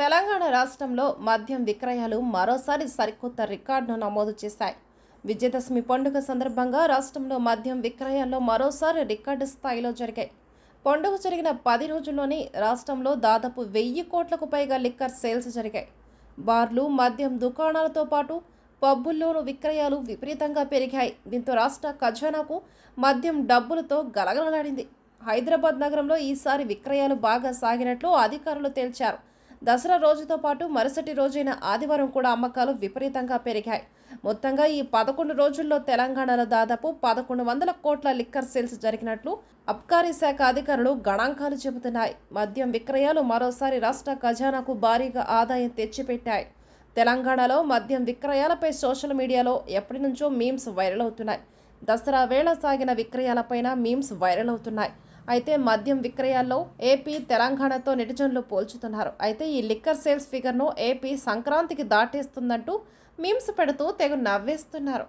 తెలంగాణ రాష్ట్రంలో మద్యం విక్రయాలు మరోసారి సరికొత్త రికార్డును నమోదు చేశాయి విజయదశమి పండుగ సందర్భంగా రాష్ట్రంలో మద్యం విక్రయాల్లో మరోసారి రికార్డు స్థాయిలో జరిగాయి పండుగ జరిగిన పది రోజుల్లోనే రాష్ట్రంలో దాదాపు వెయ్యి కోట్లకు పైగా లిక్కర్ సేల్స్ జరిగాయి బార్లు మద్యం దుకాణాలతో పాటు పబ్బుల్లోనూ విక్రయాలు విపరీతంగా పెరిగాయి దీంతో రాష్ట్ర ఖజానాకు మద్యం డబ్బులతో గలగలలాడింది హైదరాబాద్ నగరంలో ఈసారి విక్రయాలు బాగా సాగినట్లు అధికారులు తేల్చారు దసరా రోజుతో పాటు మరుసటి రోజైన ఆదివారం కూడా అమ్మకాలు విపరీతంగా పెరిగాయి మొత్తంగా ఈ పదకొండు రోజుల్లో తెలంగాణలో దాదాపు పదకొండు వందల కోట్ల లిక్కర్ సేల్స్ జరిగినట్లు అబ్కారీ శాఖ అధికారులు గణాంకాలు చెబుతున్నాయి మద్యం విక్రయాలు మరోసారి రాష్ట్ర ఖజానాకు భారీగా ఆదాయం తెచ్చిపెట్టాయి తెలంగాణలో మద్యం విక్రయాలపై సోషల్ మీడియాలో ఎప్పటి నుంచో మీమ్స్ వైరల్ అవుతున్నాయి దసరా వేళ సాగిన విక్రయాలపైన మీమ్స్ వైరల్ అవుతున్నాయి అయితే మద్యం విక్రయాల్లో ఏపీ తెలంగాణతో నెటిజన్లు పోల్చుతున్నారు అయితే ఈ లిక్కర్ సేల్స్ ఫిగర్ను ఏపీ సంక్రాంతికి దాటేస్తుందంటూ మీమ్స్ పెడుతూ తెగు నవ్వేస్తున్నారు